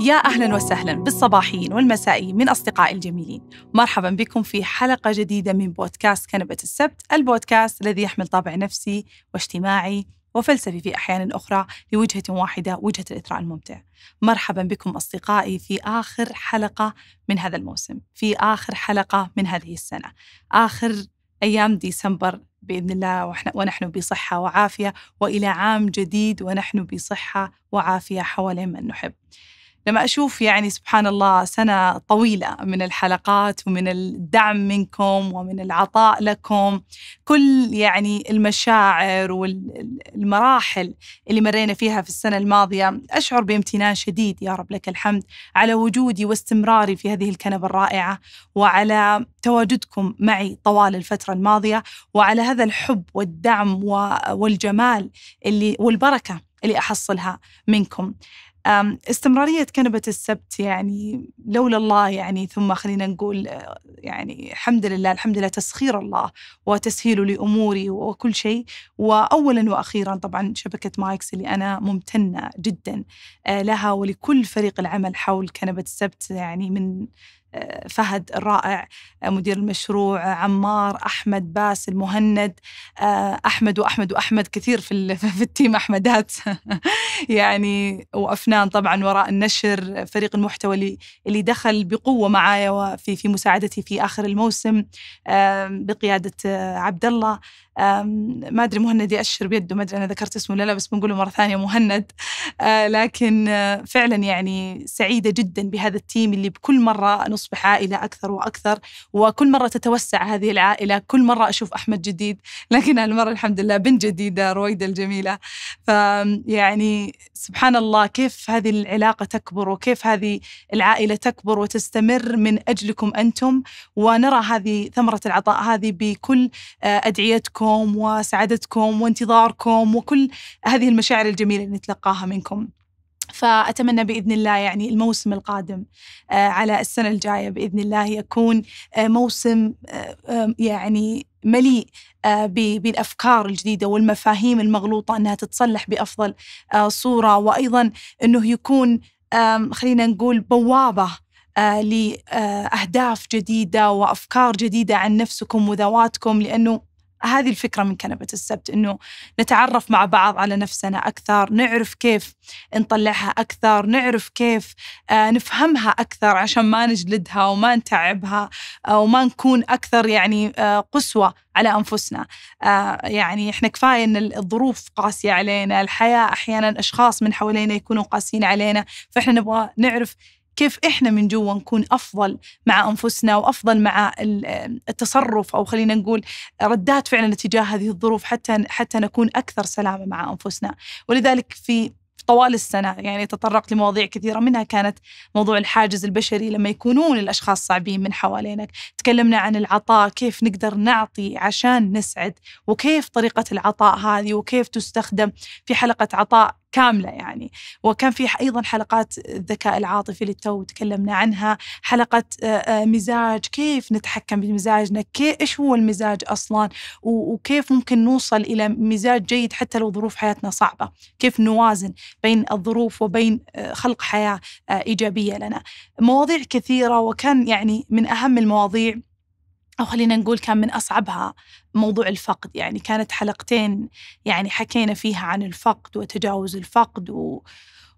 يا أهلا وسهلا بالصباحيين والمسائيين من أصدقائي الجميلين مرحبا بكم في حلقة جديدة من بودكاست كنبة السبت البودكاست الذي يحمل طابع نفسي واجتماعي وفلسفي في أحيان أخرى لوجهة واحدة وجهة الإثراء الممتع مرحبا بكم أصدقائي في آخر حلقة من هذا الموسم في آخر حلقة من هذه السنة آخر أيام ديسمبر بإذن الله ونحن بصحة وعافية وإلى عام جديد ونحن بصحة وعافية حوالين من نحب لما أشوف يعني سبحان الله سنة طويلة من الحلقات ومن الدعم منكم ومن العطاء لكم كل يعني المشاعر والمراحل اللي مرينا فيها في السنة الماضية أشعر بامتنان شديد يا رب لك الحمد على وجودي واستمراري في هذه الكنبة الرائعة وعلى تواجدكم معي طوال الفترة الماضية وعلى هذا الحب والدعم والجمال اللي والبركة اللي أحصلها منكم استمرارية كنبة السبت يعني لولا الله يعني ثم خلينا نقول أه، يعني الحمد لله الحمد لله تسخير الله وتسهيله لأموري وكل شيء وأولا وأخيرا طبعا شبكة مايكس اللي أنا ممتنة جدا أه، لها ولكل فريق العمل حول كنبة السبت يعني من فهد الرائع مدير المشروع عمار أحمد باس المهند أحمد وأحمد وأحمد كثير في, في التيم أحمدات يعني وأفنان طبعا وراء النشر فريق المحتوى اللي, اللي دخل بقوة معايا وفي في مساعدتي في آخر الموسم بقيادة عبد الله ما ادري مهند ياشر بيده ما ادري انا ذكرت اسمه ولا لا بس بنقوله مره ثانيه مهند آه، لكن آه، فعلا يعني سعيده جدا بهذا التيم اللي بكل مره نصبح عائله اكثر واكثر وكل مره تتوسع هذه العائله كل مره اشوف احمد جديد لكن هالمره الحمد لله بنت جديده رويده الجميله فيعني سبحان الله كيف هذه العلاقه تكبر وكيف هذه العائله تكبر وتستمر من اجلكم انتم ونرى هذه ثمره العطاء هذه بكل آه، ادعيتكم حبكم وسعادتكم وانتظاركم وكل هذه المشاعر الجميله اللي نتلقاها منكم فأتمنى بإذن الله يعني الموسم القادم آه، على السنة الجاية بإذن الله يكون آه، موسم آه، يعني مليء بالافكار الجديده والمفاهيم المغلوطه انها تتصلح بافضل صوره وايضا انه يكون خلينا نقول بوابه لأهداف جديدة وأفكار جديدة عن نفسكم وذواتكم لأنه هذه الفكرة من كنبة السبت إنه نتعرف مع بعض على نفسنا أكثر نعرف كيف نطلعها أكثر نعرف كيف آه، نفهمها أكثر عشان ما نجلدها وما نتعبها آه، وما نكون أكثر يعني آه، قسوة على أنفسنا يعني إحنا كفاية إن الظروف قاسية علينا الحياة أحيانا أشخاص من حوالينا يكونوا قاسيين علينا فإحنا نبغى نعرف كيف احنا من جوا نكون افضل مع انفسنا وافضل مع التصرف او خلينا نقول ردات فعلنا تجاه هذه الظروف حتى حتى نكون اكثر سلامه مع انفسنا ولذلك في طوال السنة يعني تطرقت لمواضيع كثيرة منها كانت موضوع الحاجز البشري لما يكونون الأشخاص صعبين من حوالينك تكلمنا عن العطاء كيف نقدر نعطي عشان نسعد وكيف طريقة العطاء هذه وكيف تستخدم في حلقة عطاء كامله يعني وكان في ايضا حلقات الذكاء العاطفي اللي تو تكلمنا عنها حلقه آه، آه، مزاج كيف نتحكم بمزاجنا ايش هو المزاج اصلا وكيف ممكن نوصل الى مزاج جيد حتى لو ظروف حياتنا صعبه كيف نوازن بين الظروف وبين آه، خلق حياه ايجابيه لنا مواضيع كثيره وكان يعني من اهم المواضيع أو خلينا نقول كان من أصعبها موضوع الفقد يعني كانت حلقتين يعني حكينا فيها عن الفقد وتجاوز الفقد و...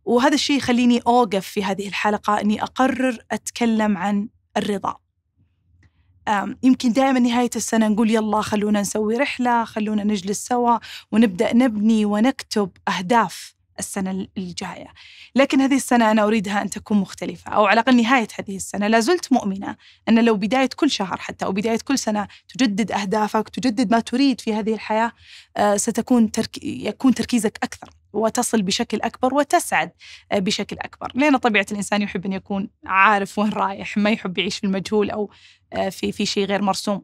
وهذا الشيء يخليني أوقف في هذه الحلقة أني أقرر أتكلم عن الرضا يمكن دائما نهاية السنة نقول يلا خلونا نسوي رحلة خلونا نجلس سوا ونبدأ نبني ونكتب أهداف السنة الجاية لكن هذه السنة أنا أريدها أن تكون مختلفة أو على الأقل نهاية هذه السنة لا زلت مؤمنة أن لو بداية كل شهر حتى أو بداية كل سنة تجدد أهدافك تجدد ما تريد في هذه الحياة آه، ستكون ترك... يكون تركيزك أكثر وتصل بشكل أكبر وتسعد آه، بشكل أكبر لأن طبيعة الإنسان يحب أن يكون عارف وين رايح ما يحب يعيش في المجهول أو آه، في, في شيء غير مرسوم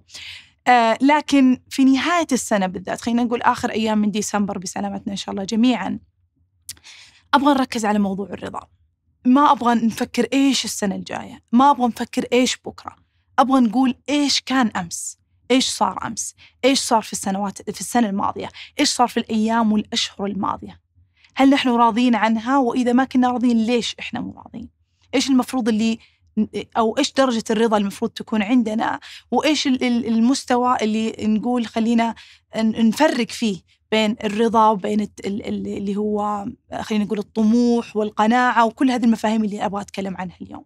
آه لكن في نهاية السنة بالذات خلينا نقول آخر أيام من ديسمبر بسلامتنا إن شاء الله جميعا ابغى نركز على موضوع الرضا ما ابغى نفكر ايش السنه الجايه ما ابغى نفكر ايش بكره ابغى نقول ايش كان امس ايش صار امس ايش صار في السنوات في السنه الماضيه ايش صار في الايام والاشهر الماضيه هل نحن راضين عنها واذا ما كنا راضين ليش احنا مو راضين ايش المفروض اللي او ايش درجه الرضا المفروض تكون عندنا وايش المستوى اللي نقول خلينا نفرق فيه بين الرضا وبين اللي هو خلينا نقول الطموح والقناعة وكل هذه المفاهيم اللي أبغى أتكلم عنها اليوم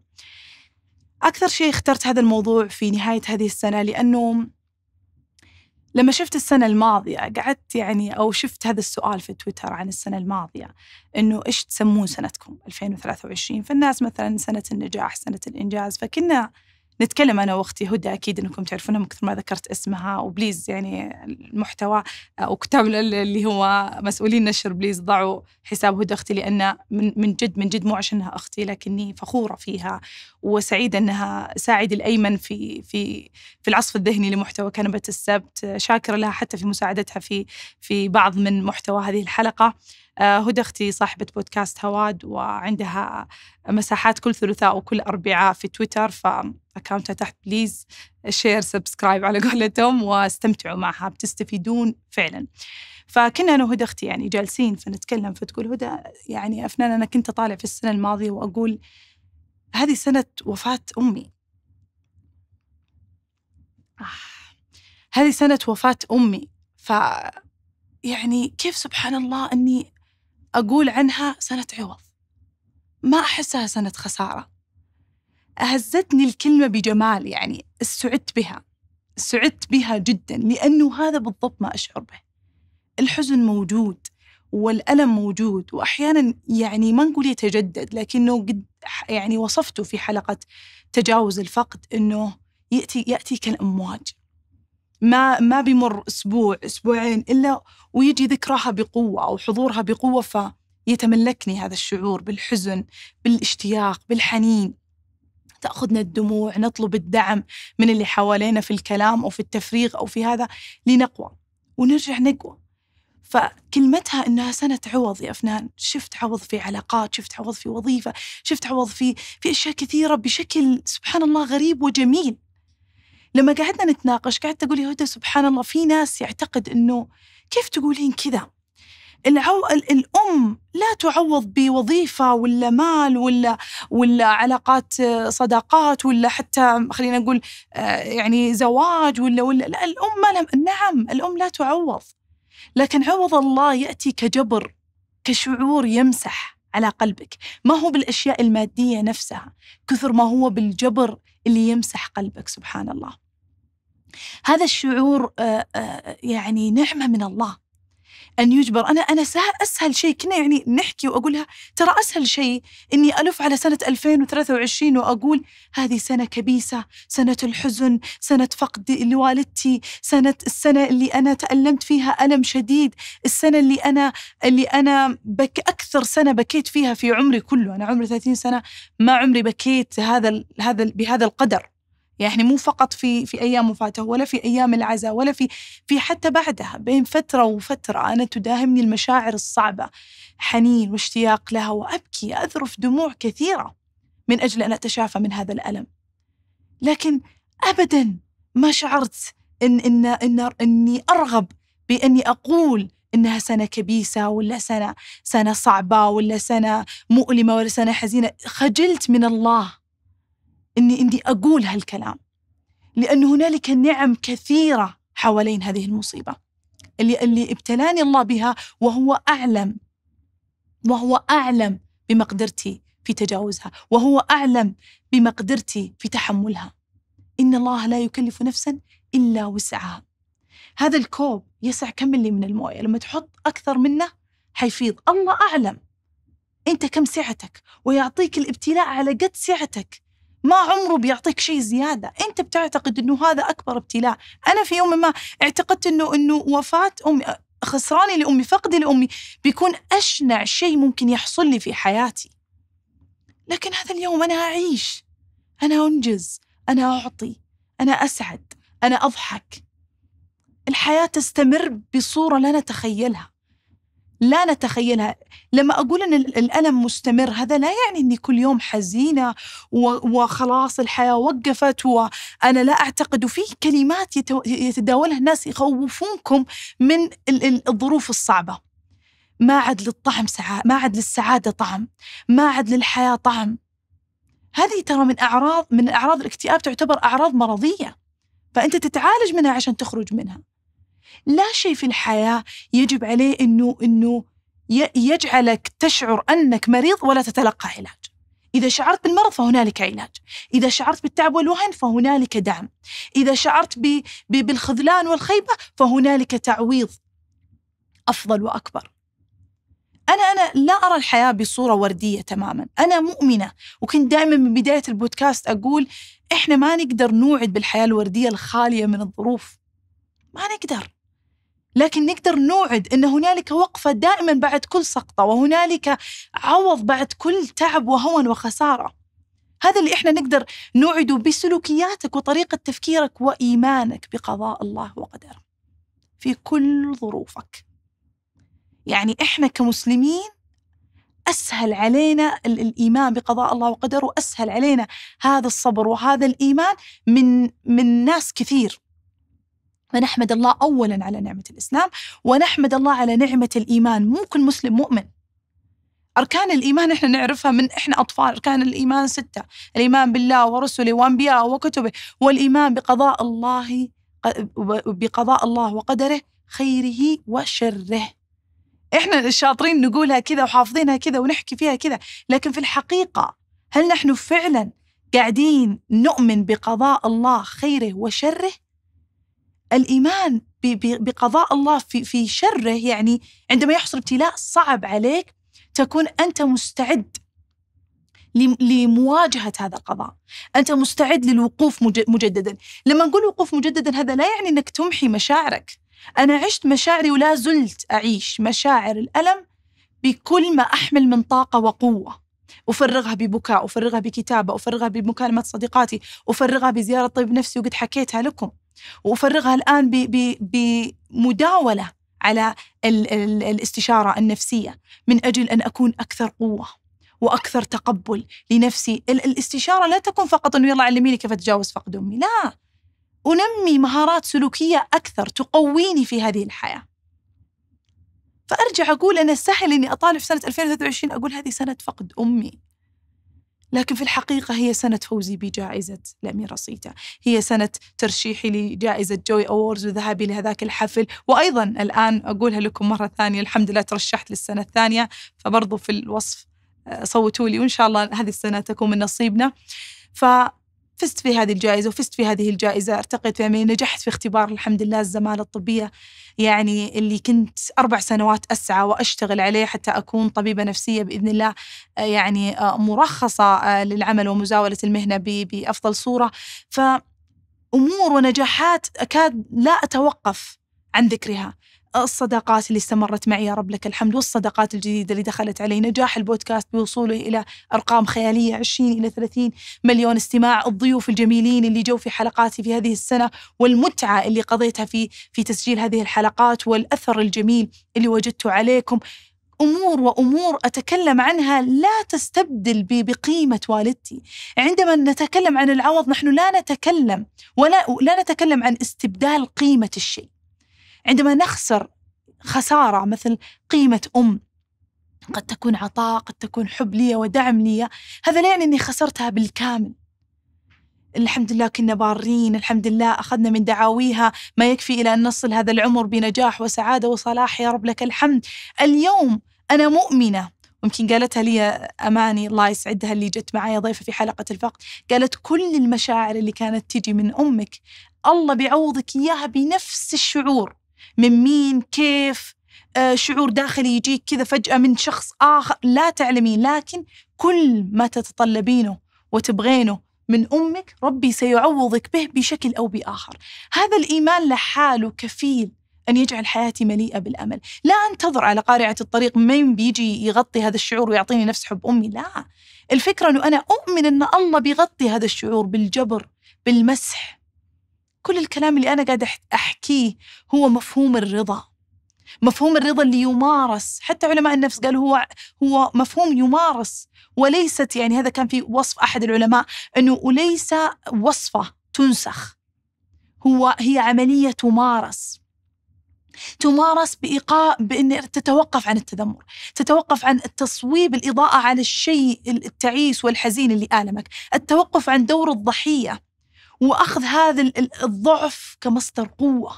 أكثر شيء اخترت هذا الموضوع في نهاية هذه السنة لأنه لما شفت السنة الماضية قعدت يعني أو شفت هذا السؤال في تويتر عن السنة الماضية إنه إيش تسمون سنتكم 2023 فالناس مثلا سنة النجاح سنة الإنجاز فكنا نتكلم انا واختي هدى اكيد انكم تعرفونها من كثر ما ذكرت اسمها وبليز يعني المحتوى وكتاب اللي هو مسؤولين نشر بليز ضعوا حساب هدى اختي لان من من جد من جد مو عشانها اختي لكني فخوره فيها وسعيده انها ساعد الايمن في في في العصف الذهني لمحتوى كنبه السبت شاكره لها حتى في مساعدتها في في بعض من محتوى هذه الحلقه آه، هدى اختي صاحبة بودكاست هواد وعندها مساحات كل ثلاثاء وكل أربعاء في تويتر فأكاونتها تحت بليز شير سبسكرايب على قولتهم واستمتعوا معها بتستفيدون فعلا فكنا أنا وهدى اختي يعني جالسين فنتكلم فتقول هدى يعني أفنان أنا كنت أطالع في السنة الماضية وأقول هذه سنة وفاة أمي آه. هذه سنة وفاة أمي ف يعني كيف سبحان الله أني أقول عنها سنة عوض ما أحسها سنة خسارة أهزتني الكلمة بجمال يعني استعدت بها سعدت بها جدا لأنه هذا بالضبط ما أشعر به الحزن موجود والألم موجود وأحيانا يعني ما نقول يتجدد لكنه قد يعني وصفته في حلقة تجاوز الفقد أنه يأتي يأتي كالأمواج ما ما بيمر اسبوع اسبوعين الا ويجي ذكرها بقوه او حضورها بقوه فيتملكني هذا الشعور بالحزن بالاشتياق بالحنين تاخذنا الدموع نطلب الدعم من اللي حوالينا في الكلام او في التفريغ او في هذا لنقوى ونرجع نقوى فكلمتها انها سنه عوض يا افنان شفت عوض في علاقات شفت عوض في وظيفه شفت عوض في في اشياء كثيره بشكل سبحان الله غريب وجميل لما قعدنا نتناقش قعدت اقول يا هدى سبحان الله في ناس يعتقد انه كيف تقولين كذا؟ العو... الام لا تعوض بوظيفه ولا مال ولا ولا علاقات آه، صداقات ولا حتى خلينا نقول آه، يعني زواج ولا ولا لا الام ما لم... نعم الام لا تعوض لكن عوض الله ياتي كجبر كشعور يمسح على قلبك ما هو بالاشياء الماديه نفسها كثر ما هو بالجبر اللي يمسح قلبك سبحان الله هذا الشعور آه، آه، يعني نعمه من الله ان يجبر انا انا اسهل شيء كنا يعني نحكي واقولها ترى اسهل شيء اني الف على سنه 2023 واقول هذه سنه كبيسه سنه الحزن سنه فقد لوالدتي سنه السنه اللي انا تالمت فيها الم شديد السنه اللي انا اللي انا بك اكثر سنه بكيت فيها في عمري كله انا عمري 30 سنه ما عمري بكيت هذا هذا بهذا القدر يعني مو فقط في في ايام وفاته ولا في ايام العزاء ولا في في حتى بعدها بين فتره وفتره انا تداهمني المشاعر الصعبه حنين واشتياق لها وابكي اذرف دموع كثيره من اجل ان اتشافى من هذا الالم لكن ابدا ما شعرت ان ان ان اني ارغب باني اقول انها سنه كبيسه ولا سنه سنه صعبه ولا سنه مؤلمه ولا سنه حزينه خجلت من الله اني اني اقول هالكلام لان هنالك نعم كثيره حوالين هذه المصيبه اللي اللي ابتلاني الله بها وهو اعلم وهو اعلم بمقدرتي في تجاوزها وهو اعلم بمقدرتي في تحملها ان الله لا يكلف نفسا الا وسعها هذا الكوب يسع كم اللي من المويه لما تحط اكثر منه حيفيض الله اعلم انت كم سعتك ويعطيك الابتلاء على قد سعتك ما عمره بيعطيك شيء زيادة أنت بتعتقد أنه هذا أكبر ابتلاء أنا في يوم ما اعتقدت أنه, إنه وفاة أمي خسراني لأمي فقدي لأمي بيكون أشنع شيء ممكن يحصل لي في حياتي لكن هذا اليوم أنا أعيش أنا أنجز أنا أعطي أنا أسعد أنا أضحك الحياة تستمر بصورة لا نتخيلها لا نتخيلها لما أقول أن الألم مستمر هذا لا يعني أني كل يوم حزينة وخلاص الحياة وقفت وأنا لا أعتقد وفي كلمات يتداولها الناس يخوفونكم من الظروف الصعبة ما عاد للطعم سعادة ما عاد للسعادة طعم ما عاد للحياة طعم هذه ترى من أعراض من أعراض الاكتئاب تعتبر أعراض مرضية فأنت تتعالج منها عشان تخرج منها لا شيء في الحياة يجب عليه أنه أنه يجعلك تشعر أنك مريض ولا تتلقى علاج إذا شعرت بالمرض فهنالك علاج إذا شعرت بالتعب والوهن فهنالك دعم إذا شعرت ب... بالخذلان والخيبة فهنالك تعويض أفضل وأكبر أنا أنا لا أرى الحياة بصورة وردية تماما أنا مؤمنة وكنت دائما من بداية البودكاست أقول إحنا ما نقدر نوعد بالحياة الوردية الخالية من الظروف ما نقدر لكن نقدر نوعد أن هنالك وقفة دائما بعد كل سقطة وهنالك عوض بعد كل تعب وهون وخسارة هذا اللي احنا نقدر نوعده بسلوكياتك وطريقة تفكيرك وإيمانك بقضاء الله وقدره في كل ظروفك يعني احنا كمسلمين أسهل علينا الإيمان بقضاء الله وقدره أسهل علينا هذا الصبر وهذا الإيمان من من ناس كثير فنحمد الله أولا على نعمة الإسلام ونحمد الله على نعمة الإيمان مو كل مسلم مؤمن أركان الإيمان إحنا نعرفها من إحنا أطفال أركان الإيمان ستة الإيمان بالله ورسله وأنبيائه وكتبه والإيمان بقضاء الله بقضاء الله وقدره خيره وشره إحنا الشاطرين نقولها كذا وحافظينها كذا ونحكي فيها كذا لكن في الحقيقة هل نحن فعلا قاعدين نؤمن بقضاء الله خيره وشره الايمان بقضاء الله في في شره يعني عندما يحصل ابتلاء صعب عليك تكون انت مستعد لمواجهة هذا القضاء أنت مستعد للوقوف مجددا لما نقول وقوف مجددا هذا لا يعني أنك تمحي مشاعرك أنا عشت مشاعري ولا زلت أعيش مشاعر الألم بكل ما أحمل من طاقة وقوة أفرغها ببكاء أفرغها بكتابة أفرغها بمكالمة صديقاتي أفرغها بزيارة طبيب نفسي وقد حكيتها لكم وافرغها الان بمداوله على الـ الـ الاستشاره النفسيه من اجل ان اكون اكثر قوه واكثر تقبل لنفسي، الاستشاره لا تكون فقط انه يلا علميني كيف اتجاوز فقد امي، لا انمي مهارات سلوكيه اكثر تقويني في هذه الحياه. فارجع اقول انا سهل اني اطالع في سنه 2023 اقول هذه سنه فقد امي. لكن في الحقيقة هي سنة فوزي بجائزة الأميرة صيتا هي سنة ترشيحي لجائزة جوي أورز وذهابي لهذاك الحفل وأيضا الآن أقولها لكم مرة ثانية الحمد لله ترشحت للسنة الثانية فبرضو في الوصف آه، صوتوا لي وإن شاء الله هذه السنة تكون من نصيبنا ف فزت في هذه الجائزة وفزت في هذه الجائزة ارتقيت في أمين نجحت في اختبار الحمد لله الزمالة الطبية يعني اللي كنت أربع سنوات أسعى وأشتغل عليه حتى أكون طبيبة نفسية بإذن الله آه، يعني آه، مرخصة آه، للعمل ومزاولة المهنة بأفضل صورة فأمور ونجاحات أكاد لا أتوقف عن ذكرها الصداقات اللي استمرت معي يا رب لك الحمد والصداقات الجديدة اللي دخلت علي نجاح البودكاست بوصوله إلى أرقام خيالية 20 إلى 30 مليون استماع الضيوف الجميلين اللي جو في حلقاتي في هذه السنة والمتعة اللي قضيتها في في تسجيل هذه الحلقات والأثر الجميل اللي وجدته عليكم امور وامور اتكلم عنها لا تستبدل بقيمه والدتي، عندما نتكلم عن العوض نحن لا نتكلم ولا لا نتكلم عن استبدال قيمه الشيء، عندما نخسر خسارة مثل قيمة أم قد تكون عطاء قد تكون حب لي ودعم لي هذا لا يعني أني خسرتها بالكامل الحمد لله كنا بارين الحمد لله أخذنا من دعاويها ما يكفي إلى أن نصل هذا العمر بنجاح وسعادة وصلاح يا رب لك الحمد اليوم أنا مؤمنة ممكن قالتها لي أماني الله يسعدها اللي جت معايا ضيفة في حلقة الفقد قالت كل المشاعر اللي كانت تجي من أمك الله بيعوضك إياها بنفس الشعور من مين كيف آه، شعور داخلي يجيك كذا فجأة من شخص آخر لا تعلمين لكن كل ما تتطلبينه وتبغينه من أمك ربي سيعوضك به بشكل أو بآخر هذا الإيمان لحاله كفيل أن يجعل حياتي مليئة بالأمل لا أنتظر على قارعة الطريق من بيجي يغطي هذا الشعور ويعطيني نفس حب أمي لا الفكرة أنه أنا أؤمن أن الله بيغطي هذا الشعور بالجبر بالمسح كل الكلام اللي أنا قاعده أحكيه هو مفهوم الرضا مفهوم الرضا اللي يمارس حتى علماء النفس قالوا هو هو مفهوم يمارس وليست يعني هذا كان في وصف أحد العلماء أنه وليس وصفة تنسخ هو هي عملية تمارس تمارس بإيقاع بأن تتوقف عن التذمر تتوقف عن التصويب الإضاءة على الشيء التعيس والحزين اللي آلمك التوقف عن دور الضحية واخذ هذا الضعف كمصدر قوه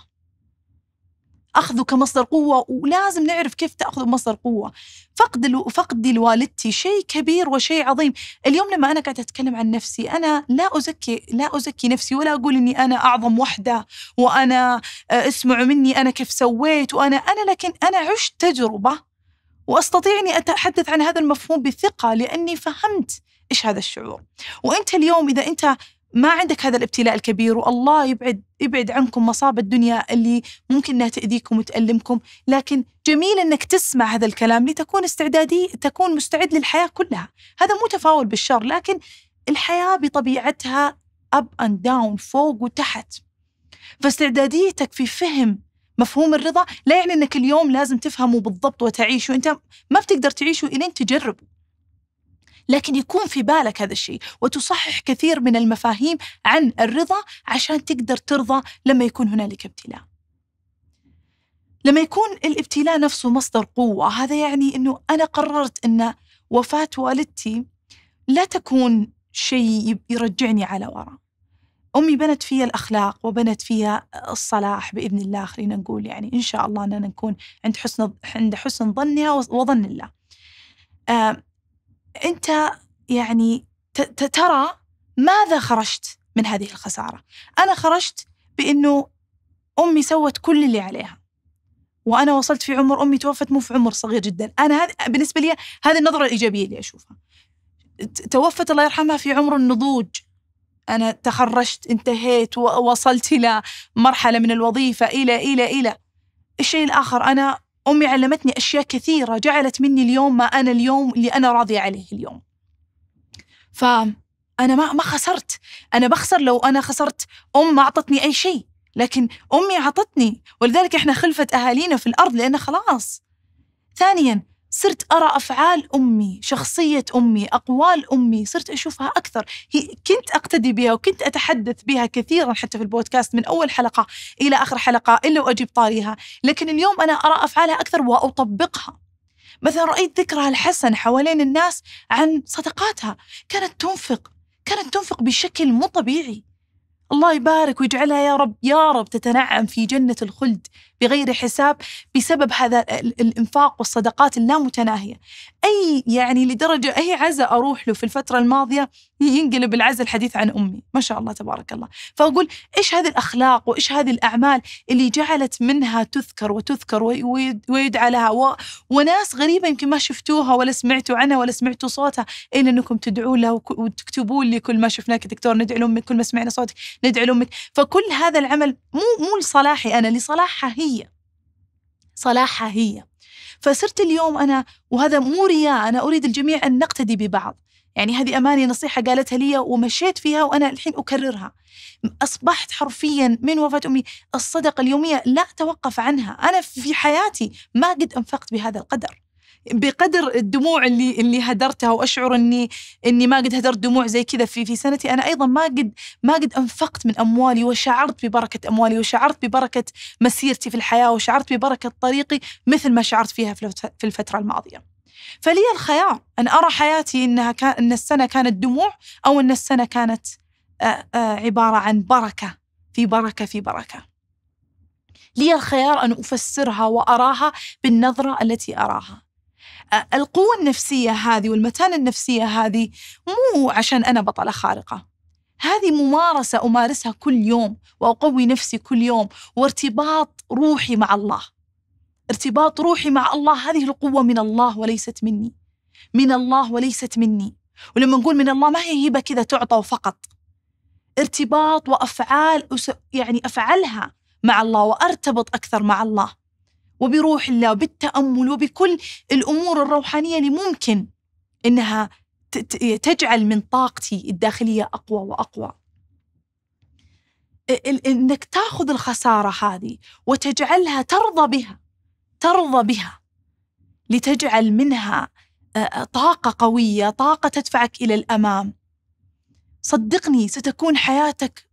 اخذه كمصدر قوه ولازم نعرف كيف تاخذه مصدر قوه فقد الو... فقدي لوالدتي شيء كبير وشيء عظيم اليوم لما انا قاعده اتكلم عن نفسي انا لا ازكي لا ازكي نفسي ولا اقول اني انا اعظم وحده وانا آه، اسمعوا مني انا كيف سويت وانا انا لكن انا عشت تجربه واستطيع اني اتحدث عن هذا المفهوم بثقه لاني فهمت ايش هذا الشعور وانت اليوم اذا انت ما عندك هذا الابتلاء الكبير والله يبعد يبعد عنكم مصاب الدنيا اللي ممكن انها تاذيكم وتألمكم، لكن جميل انك تسمع هذا الكلام لتكون استعدادي تكون مستعد للحياه كلها، هذا مو تفاؤل بالشر لكن الحياه بطبيعتها اب اند داون فوق وتحت. فاستعداديتك في فهم مفهوم الرضا لا يعني انك اليوم لازم تفهمه بالضبط وتعيشه، انت ما بتقدر تعيشه الين تجربه. لكن يكون في بالك هذا الشيء وتصحح كثير من المفاهيم عن الرضا عشان تقدر ترضى لما يكون هنالك ابتلاء لما يكون الابتلاء نفسه مصدر قوة هذا يعني أنه أنا قررت أن وفاة والدتي لا تكون شيء يرجعني على وراء أمي بنت فيها الأخلاق وبنت فيها الصلاح بإذن الله خلينا نقول يعني إن شاء الله أننا نكون عند حسن عند حسن ظنها وظن الله آه، انت يعني ترى ماذا خرجت من هذه الخساره انا خرجت بانه امي سوت كل اللي عليها وانا وصلت في عمر امي توفت مو في عمر صغير جدا انا هذ... بالنسبه لي هذه النظره الايجابيه اللي اشوفها توفت الله يرحمها في عمر النضوج انا تخرجت انتهيت ووصلت الى مرحله من الوظيفه الى الى الى الشيء الاخر انا أمي علمتني أشياء كثيرة جعلت مني اليوم ما أنا اليوم اللي أنا راضية عليه اليوم فأنا ما, ما خسرت أنا بخسر لو أنا خسرت أم ما أعطتني أي شيء لكن أمي أعطتني ولذلك إحنا خلفت أهالينا في الأرض لأن خلاص ثانيا صرت أرى أفعال أمي شخصية أمي أقوال أمي صرت أشوفها أكثر هي كنت أقتدي بها وكنت أتحدث بها كثيرا حتى في البودكاست من أول حلقة إلى آخر حلقة إلا وأجيب طاريها لكن اليوم أنا أرى أفعالها أكثر وأطبقها مثلا رأيت ذكرها الحسن حوالين الناس عن صدقاتها كانت تنفق كانت تنفق بشكل مو طبيعي الله يبارك ويجعلها يا رب يا رب تتنعم في جنة الخلد بغير حساب بسبب هذا الإنفاق والصدقات اللامتناهية أي يعني لدرجة أي عزاء أروح له في الفترة الماضية ينقلب العزاء الحديث عن أمي ما شاء الله تبارك الله فأقول إيش هذه الأخلاق وإيش هذه الأعمال اللي جعلت منها تذكر وتذكر ويدعى لها و... وناس غريبة يمكن ما شفتوها ولا سمعتوا عنها ولا سمعتوا صوتها إلا أنكم تدعون لها وتكتبون لي كل ما شفناك دكتور ندعي لأمك كل ما سمعنا صوتك ندعي لأمك فكل هذا العمل مو مو لصلاحي أنا لصلاحها هي صلاحها هي فصرت اليوم أنا وهذا مو رياء أنا أريد الجميع أن نقتدي ببعض يعني هذه أماني نصيحة قالتها لي ومشيت فيها وأنا الحين أكررها أصبحت حرفيا من وفاة أمي الصدقة اليومية لا أتوقف عنها أنا في حياتي ما قد أنفقت بهذا القدر بقدر الدموع اللي اللي هدرتها واشعر اني اني ما قد هدرت دموع زي كذا في في سنتي انا ايضا ما قد ما قد انفقت من اموالي وشعرت ببركه اموالي وشعرت ببركه مسيرتي في الحياه وشعرت ببركه طريقي مثل ما شعرت فيها في الفتره الماضيه. فلي الخيار ان ارى حياتي انها كان ان السنه كانت دموع او ان السنه كانت عباره عن بركه في بركه في بركه. لي الخيار ان افسرها واراها بالنظره التي اراها. القوة النفسية هذه والمتانة النفسية هذه مو عشان أنا بطلة خارقة هذه ممارسة أمارسها كل يوم وأقوي نفسي كل يوم وارتباط روحي مع الله ارتباط روحي مع الله هذه القوة من الله وليست مني من الله وليست مني ولما نقول من الله ما هي هبة كذا تعطى وفقط ارتباط وأفعال يعني أفعلها مع الله وأرتبط أكثر مع الله وبروح الله وبالتأمل وبكل الأمور الروحانية اللي ممكن إنها تجعل من طاقتي الداخلية أقوى وأقوى إنك تاخذ الخسارة هذه وتجعلها ترضى بها ترضى بها لتجعل منها طاقة قوية طاقة تدفعك إلى الأمام صدقني ستكون حياتك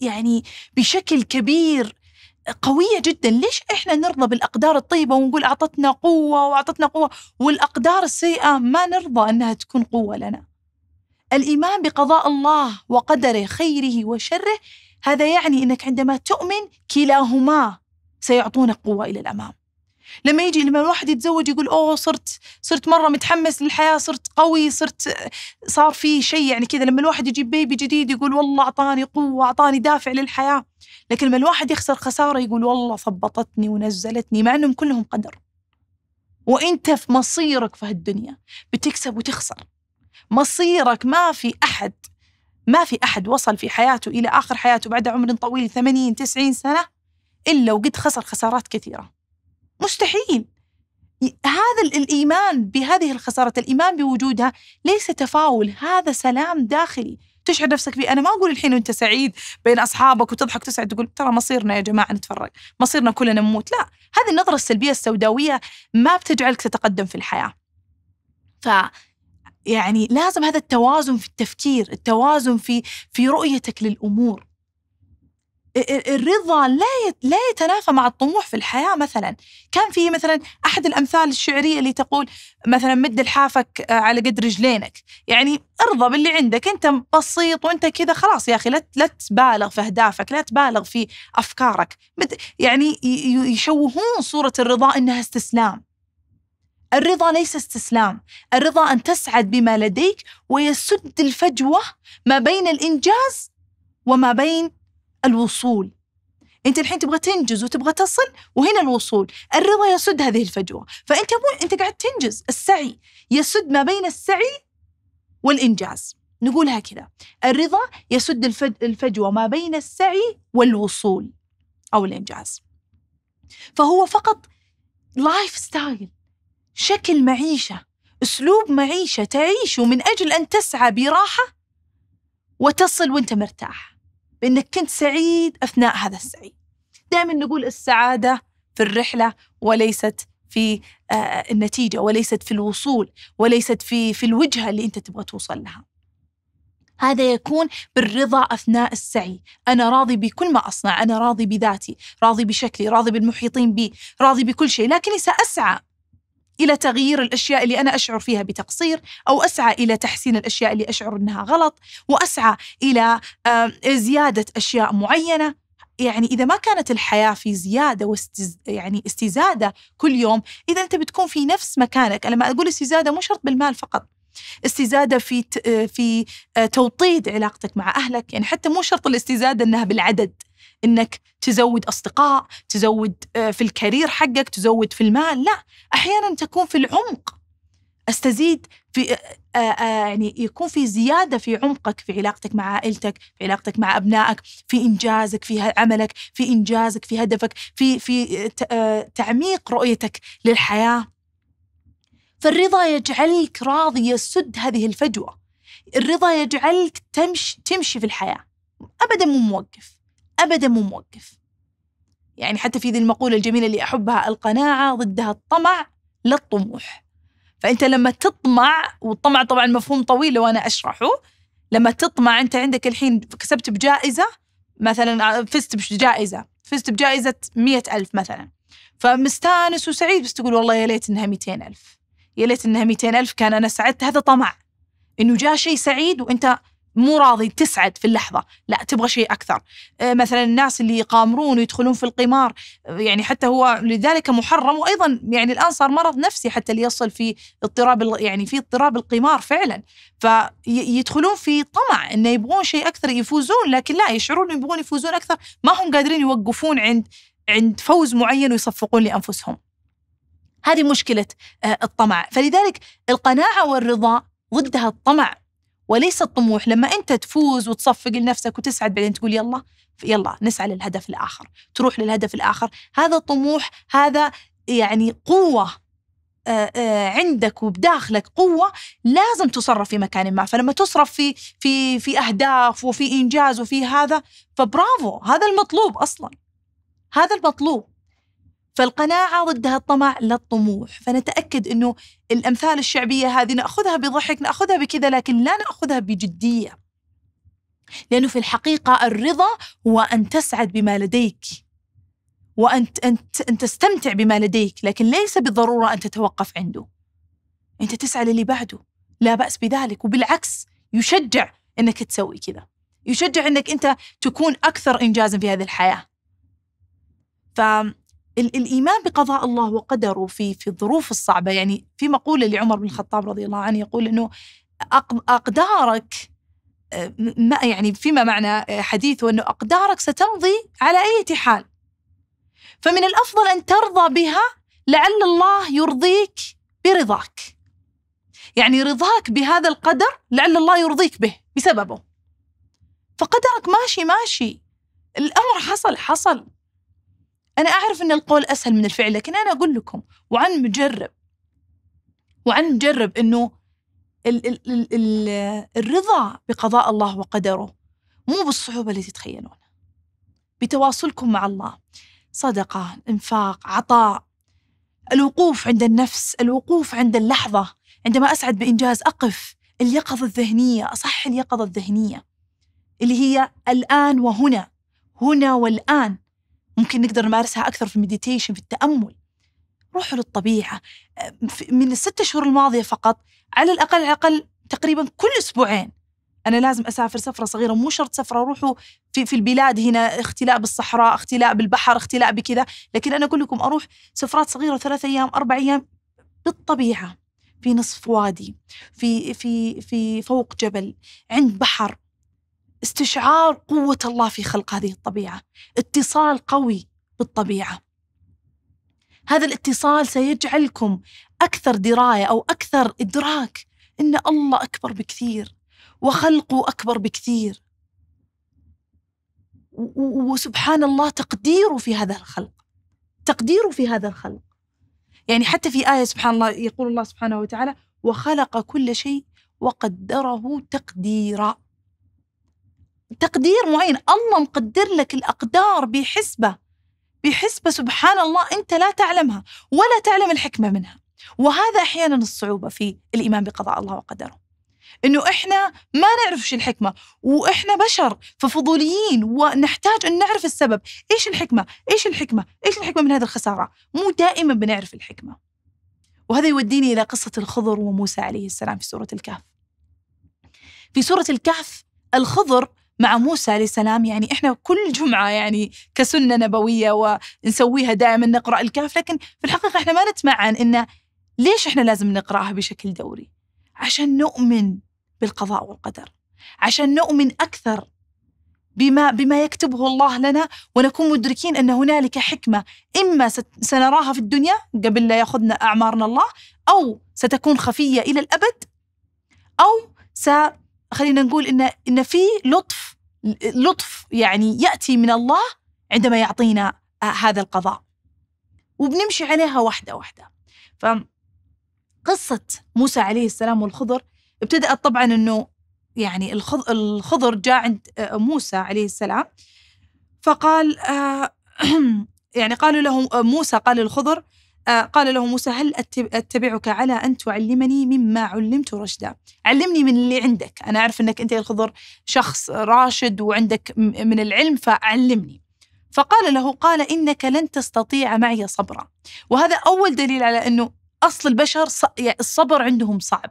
يعني بشكل كبير قوية جدا ليش إحنا نرضى بالأقدار الطيبة ونقول أعطتنا قوة وأعطتنا قوة والأقدار السيئة ما نرضى أنها تكون قوة لنا الإيمان بقضاء الله وقدره خيره وشره هذا يعني أنك عندما تؤمن كلاهما سيعطونك قوة إلى الأمام لما يجي لما الواحد يتزوج يقول اوه صرت صرت مره متحمس للحياه صرت قوي صرت صار في شيء يعني كذا لما الواحد يجيب بيبي جديد يقول والله اعطاني قوه اعطاني دافع للحياه لكن لما الواحد يخسر خساره يقول والله ثبطتني ونزلتني مع انهم كلهم قدر وانت في مصيرك في هالدنيا بتكسب وتخسر مصيرك ما في احد ما في احد وصل في حياته الى اخر حياته بعد عمر طويل 80 90 سنه الا وقد خسر خسارات كثيره مستحيل هذا الايمان بهذه الخساره الايمان بوجودها ليس تفاول هذا سلام داخلي تشعر نفسك فيه انا ما اقول الحين وانت سعيد بين اصحابك وتضحك تسعد تقول ترى مصيرنا يا جماعه نتفرق مصيرنا كلنا نموت لا هذه النظره السلبيه السوداويه ما بتجعلك تتقدم في الحياه ف يعني لازم هذا التوازن في التفكير التوازن في في رؤيتك للامور الرضا لا لا يتنافى مع الطموح في الحياه مثلا كان في مثلا احد الامثال الشعريه اللي تقول مثلا مد لحافك آه، على قد رجلينك يعني ارضى باللي عندك انت بسيط وانت كذا خلاص يا اخي لا لا تبالغ في اهدافك لا تبالغ في افكارك يعني يشوهون صوره الرضا انها استسلام الرضا ليس استسلام الرضا ان تسعد بما لديك ويسد الفجوه ما بين الانجاز وما بين الوصول انت الحين تبغى تنجز وتبغى تصل وهنا الوصول الرضا يسد هذه الفجوه فانت مو انت قاعد تنجز السعي يسد ما بين السعي والانجاز نقولها كذا الرضا يسد الفجوه ما بين السعي والوصول او الانجاز فهو فقط لايف ستايل شكل معيشه اسلوب معيشه تعيشه من اجل ان تسعى براحه وتصل وانت مرتاح بأنك كنت سعيد أثناء هذا السعي دائما نقول السعادة في الرحلة وليست في آه، النتيجة وليست في الوصول وليست في في الوجهة اللي أنت تبغى توصل لها هذا يكون بالرضا أثناء السعي أنا راضي بكل ما أصنع أنا راضي بذاتي راضي بشكلي راضي بالمحيطين بي راضي بكل شيء لكني سأسعى الى تغيير الاشياء اللي انا اشعر فيها بتقصير او اسعى الى تحسين الاشياء اللي اشعر انها غلط واسعى الى زياده اشياء معينه يعني اذا ما كانت الحياه في زياده واستز... يعني استزاده كل يوم اذا انت بتكون في نفس مكانك انا لما اقول استزاده مو شرط بالمال فقط استزاده في في آه، توطيد علاقتك مع اهلك يعني حتى مو شرط الاستزاده انها بالعدد انك تزود اصدقاء تزود آه، في الكارير حقك تزود في المال لا احيانا تكون في العمق استزيد في آه، آه، يعني يكون في زياده في عمقك في علاقتك مع عائلتك في علاقتك مع ابنائك في انجازك في عملك في انجازك في هدفك في في تعميق رؤيتك للحياه فالرضا يجعلك راضي يسد هذه الفجوه الرضا يجعلك تمشي تمشي في الحياه ابدا مو موقف أبدا مو موقف يعني حتى في ذي المقولة الجميلة اللي أحبها القناعة ضدها الطمع لا الطموح فأنت لما تطمع والطمع طبعا مفهوم طويل لو أنا أشرحه لما تطمع أنت عندك الحين كسبت بجائزة مثلا آه، فزت بجائزة فزت بجائزة مية ألف مثلا فمستانس وسعيد بس تقول والله يا ليت إنها ميتين ألف يا ليت إنها ميتين ألف كان أنا سعدت هذا طمع إنه جاء شيء سعيد وأنت مو راضي تسعد في اللحظة لا تبغى شيء أكثر آه، مثلا الناس اللي يقامرون ويدخلون في القمار آه، يعني حتى هو لذلك محرم وأيضا يعني الآن صار مرض نفسي حتى اللي يصل في اضطراب يعني في اضطراب القمار فعلا فيدخلون في طمع أن يبغون شيء أكثر يفوزون لكن لا يشعرون يبغون يفوزون أكثر ما هم قادرين يوقفون عند عند فوز معين ويصفقون لأنفسهم هذه مشكلة آه، الطمع فلذلك القناعة والرضا ضدها الطمع وليس الطموح لما انت تفوز وتصفق لنفسك وتسعد بعدين تقول يلا يلا نسعى للهدف الاخر تروح للهدف الاخر هذا طموح هذا يعني قوه آه، آه، عندك وبداخلك قوة لازم تصرف في مكان ما فلما تصرف في في في أهداف وفي إنجاز وفي هذا فبرافو هذا المطلوب أصلا هذا المطلوب فالقناعة ضدها الطمع لا الطموح فنتأكد أنه الأمثال الشعبية هذه نأخذها بضحك نأخذها بكذا لكن لا نأخذها بجدية لأنه في الحقيقة الرضا هو أن تسعد بما لديك وأن أن تستمتع بما لديك لكن ليس بالضرورة أن تتوقف عنده أنت تسعى للي بعده لا بأس بذلك وبالعكس يشجع أنك تسوي كذا يشجع أنك أنت تكون أكثر إنجازا في هذه الحياة ف الايمان بقضاء الله وقدره في في الظروف الصعبه يعني في مقوله لعمر بن الخطاب رضي الله عنه يقول انه اقدارك آه، ما يعني فيما معنى حديثه انه اقدارك ستمضي على اي حال فمن الافضل ان ترضى بها لعل الله يرضيك برضاك يعني رضاك بهذا القدر لعل الله يرضيك به بسببه فقدرك ماشي ماشي الامر حصل حصل أنا أعرف أن القول أسهل من الفعل لكن أنا أقول لكم وعن مجرب وعن مجرب أنه ال ال ال الرضا بقضاء الله وقدره مو بالصعوبة اللي تتخيلونها بتواصلكم مع الله صدقة إنفاق عطاء الوقوف عند النفس الوقوف عند اللحظة عندما أسعد بإنجاز أقف اليقظة الذهنية أصح اليقظة الذهنية اللي هي الآن وهنا هنا والآن ممكن نقدر نمارسها أكثر في المديتيشن في التأمل روحوا للطبيعة آه، من الستة شهور الماضية فقط على الأقل على الأقل تقريبا كل أسبوعين أنا لازم أسافر سفرة صغيرة مو شرط سفرة أروحوا في, في البلاد هنا اختلاء بالصحراء اختلاء بالبحر اختلاء بكذا لكن أنا أقول لكم أروح سفرات صغيرة ثلاثة أيام أربع أيام بالطبيعة في نصف وادي في في في فوق جبل عند بحر استشعار قوة الله في خلق هذه الطبيعة، اتصال قوي بالطبيعة. هذا الاتصال سيجعلكم أكثر دراية أو أكثر إدراك إن الله أكبر بكثير وخلقه أكبر بكثير. وسبحان الله تقديره في هذا الخلق. تقديره في هذا الخلق. يعني حتى في آية سبحان الله يقول الله سبحانه وتعالى: وخلق كل شيء وقدره تقديرا. تقدير معين الله مقدر لك الأقدار بحسبة بحسبة سبحان الله أنت لا تعلمها ولا تعلم الحكمة منها وهذا أحيانا الصعوبة في الإيمان بقضاء الله وقدره انه احنا ما نعرف شو الحكمه واحنا بشر ففضوليين ونحتاج ان نعرف السبب ايش الحكمه ايش الحكمه ايش الحكمه من هذه الخساره مو دائما بنعرف الحكمه وهذا يوديني الى قصه الخضر وموسى عليه السلام في سوره الكهف في سوره الكهف الخضر مع موسى عليه السلام يعني احنا كل جمعه يعني كسنه نبويه ونسويها دائما نقرا الكهف لكن في الحقيقه احنا ما نتمعن ان ليش احنا لازم نقراها بشكل دوري؟ عشان نؤمن بالقضاء والقدر عشان نؤمن اكثر بما بما يكتبه الله لنا ونكون مدركين ان هنالك حكمه اما سنراها في الدنيا قبل لا ياخذنا اعمارنا الله او ستكون خفيه الى الابد او س خلينا نقول إن إن في لطف لطف يعني يأتي من الله عندما يعطينا آه، هذا القضاء وبنمشي عليها واحدة واحدة ف قصه موسى عليه السلام والخضر ابتدأت طبعا أنه يعني الخضر جاء عند آه، موسى عليه السلام فقال آه، يعني قالوا له موسى قال للخضر آه، قال له موسى هل أتبعك على أن تعلمني مما علمت رشدا علمني من اللي عندك أنا أعرف أنك أنت يا الخضر شخص راشد وعندك من العلم فعلمني فقال له قال إنك لن تستطيع معي صبرا وهذا أول دليل على أنه أصل البشر يعني الصبر عندهم صعب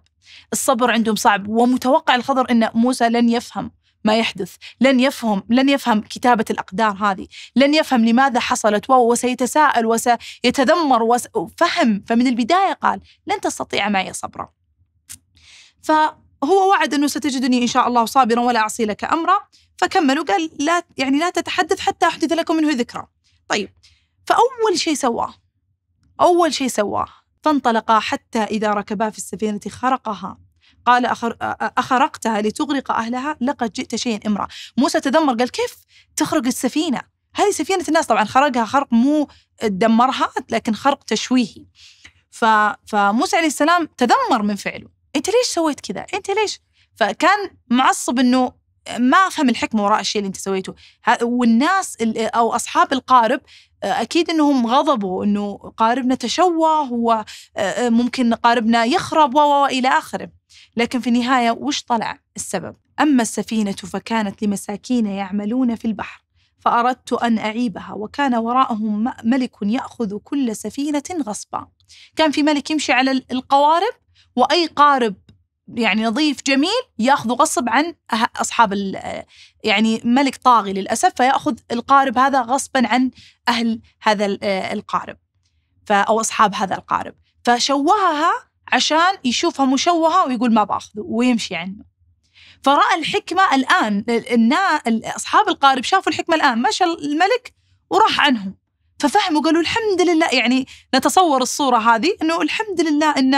الصبر عندهم صعب ومتوقع الخضر أن موسى لن يفهم ما يحدث لن يفهم لن يفهم كتابة الأقدار هذه لن يفهم لماذا حصلت وسيتساءل وسيتذمر وفهم فمن البداية قال لن تستطيع معي صبرا فهو وعد أنه ستجدني إن شاء الله صابرا ولا أعصي لك أمرا فكمل وقال لا يعني لا تتحدث حتى أحدث لكم منه ذكرى طيب فأول شيء سواه أول شيء سواه فانطلقا حتى إذا ركبا في السفينة خرقها قال أخرقتها لتغرق أهلها لقد جئت شيئا إمرأة موسى تذمر قال كيف تخرق السفينة هذه سفينة الناس طبعا خرقها خرق مو دمرها لكن خرق تشويهي فموسى عليه السلام تذمر من فعله أنت ليش سويت كذا أنت ليش فكان معصب أنه ما افهم الحكمه وراء الشيء اللي انت سويته والناس او اصحاب القارب آه، اكيد انهم غضبوا انه قاربنا تشوه وممكن آه، آه، قاربنا يخرب والى اخره لكن في النهاية وش طلع السبب أما السفينة فكانت لمساكين يعملون في البحر فأردت أن أعيبها وكان وراءهم ملك يأخذ كل سفينة غصبا كان في ملك يمشي على القوارب وأي قارب يعني نظيف جميل ياخذ غصب عن أه-، اصحاب يعني ملك طاغي للاسف فياخذ القارب هذا غصبا عن اهل هذا القارب او اصحاب هذا القارب فشوهها عشان يشوفها مشوهة ويقول ما باخذه ويمشي عنه فرأى الحكمة الآن النا... أصحاب القارب شافوا الحكمة الآن مشى الملك وراح عنهم ففهموا قالوا الحمد لله يعني نتصور الصورة هذه أنه الحمد لله أن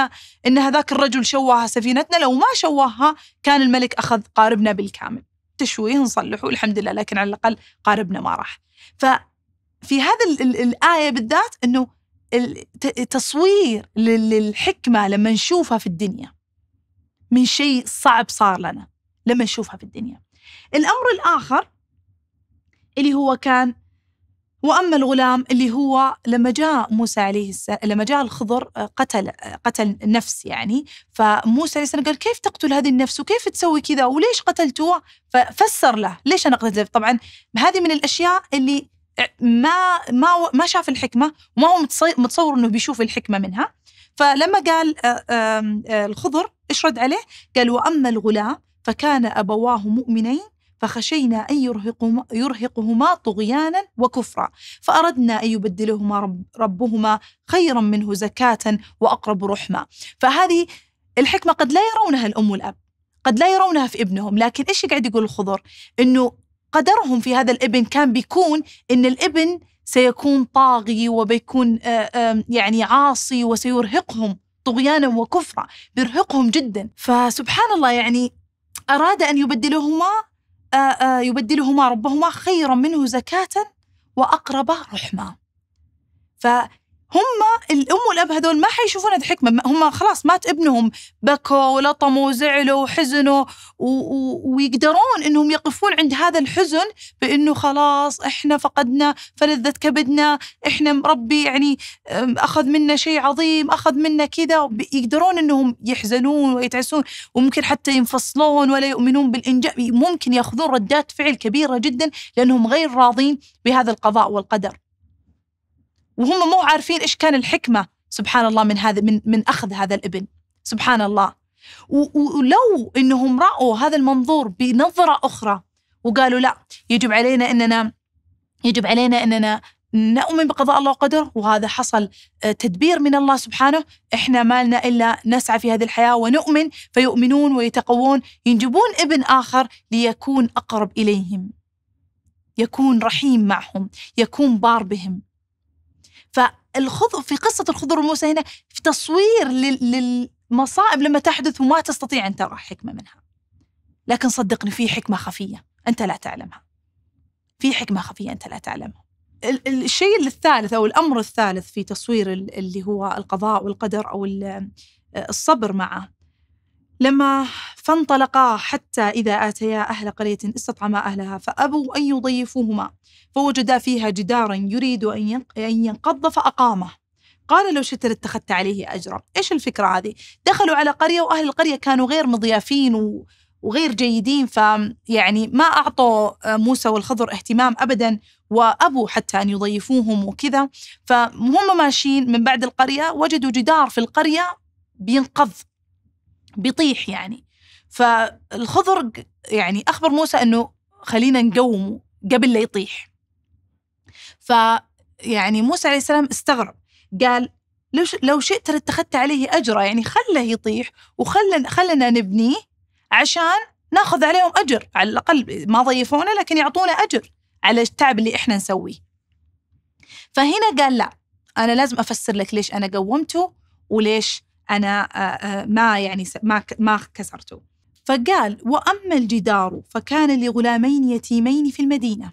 أن هذاك الرجل شوه سفينتنا لو ما شوهها كان الملك أخذ قاربنا بالكامل تشويه نصلحه الحمد لله لكن على الأقل قاربنا ما راح ففي هذه الآية بالذات أنه تصوير للحكمة لما نشوفها في الدنيا من شيء صعب صار لنا لما نشوفها في الدنيا الأمر الآخر اللي هو كان وأما الغلام اللي هو لما جاء موسى عليه السلام لما جاء الخضر آه، قتل آه، قتل نفس يعني فموسى عليه السلام قال كيف تقتل هذه النفس وكيف تسوي كذا وليش قتلتوها ففسر له ليش أنا قتلت طبعا هذه من الأشياء اللي ما ما ما شاف الحكمه وما هو متصور انه بيشوف الحكمه منها فلما قال آه، آه، الخضر ايش رد عليه قال واما الغلام فكان ابواه مؤمنين فخشينا أن يرهقهما, يرهقهما طغيانا وكفرا فأردنا أن يبدلهما ربهما خيرا منه زكاة وأقرب رحمة فهذه الحكمة قد لا يرونها الأم والأب قد لا يرونها في ابنهم لكن إيش قاعد يقول الخضر إنه قدرهم في هذا الابن كان بيكون ان الابن سيكون طاغي وبيكون آه، يعني عاصي وسيرهقهم طغيانا وكفرا بيرهقهم جدا فسبحان الله يعني أراد أن يبدلهما آه، آه، يبدلهما ربهما خيرا منه زكاة وأقرب رحمة هم الام والاب هذول ما حيشوفون هذه حكمه هم خلاص مات ابنهم بكوا ولطموا وزعلوا وحزنوا ويقدرون انهم يقفون عند هذا الحزن بانه خلاص احنا فقدنا فلذه كبدنا احنا مربي يعني اخذ منا شيء عظيم اخذ منا كذا يقدرون انهم يحزنون ويتعسون وممكن حتى ينفصلون ولا يؤمنون بالانجاب ممكن ياخذون ردات فعل كبيره جدا لانهم غير راضين بهذا القضاء والقدر وهم مو عارفين ايش كان الحكمه سبحان الله من هذا من من اخذ هذا الابن سبحان الله ولو انهم راوا هذا المنظور بنظره اخرى وقالوا لا يجب علينا اننا يجب علينا اننا نؤمن بقضاء الله وقدره وهذا حصل آه، تدبير من الله سبحانه احنا ما لنا الا نسعى في هذه الحياه ونؤمن فيؤمنون ويتقون ينجبون ابن اخر ليكون اقرب اليهم يكون رحيم معهم يكون بار بهم فالخضر في قصة الخضر وموسى هنا في تصوير للمصائب لما تحدث وما تستطيع أن ترى حكمة منها لكن صدقني في حكمة خفية أنت لا تعلمها في حكمة خفية أنت لا تعلمها الشيء الثالث أو الأمر الثالث في تصوير اللي هو القضاء والقدر أو الصبر معه لما فانطلقا حتى إذا آتيا أهل قرية استطعما أهلها فأبوا أن يضيفوهما فوجدا فيها جدارا يريد أن ينقض فأقامه قال لو شئت لاتخذت عليه أجرا إيش الفكرة هذه؟ دخلوا على قرية وأهل القرية كانوا غير مضيافين و... وغير جيدين فيعني ما أعطوا موسى والخضر اهتمام أبدا وأبوا حتى أن يضيفوهم وكذا فهم ماشيين من بعد القرية وجدوا جدار في القرية بينقض بيطيح يعني فالخضر يعني أخبر موسى أنه خلينا نقومه قبل لا يطيح ف يعني موسى عليه السلام استغرب قال لو لو شئت لاتخذت عليه اجرا يعني خله يطيح وخلنا خلنا نبنيه عشان ناخذ عليهم اجر على الاقل ما ضيفونا لكن يعطونا اجر على التعب اللي احنا نسويه. فهنا قال لا انا لازم افسر لك ليش انا قومته وليش انا آه، آه، ما يعني ما ما كسرته فقال واما الجدار فكان لغلامين يتيمين في المدينه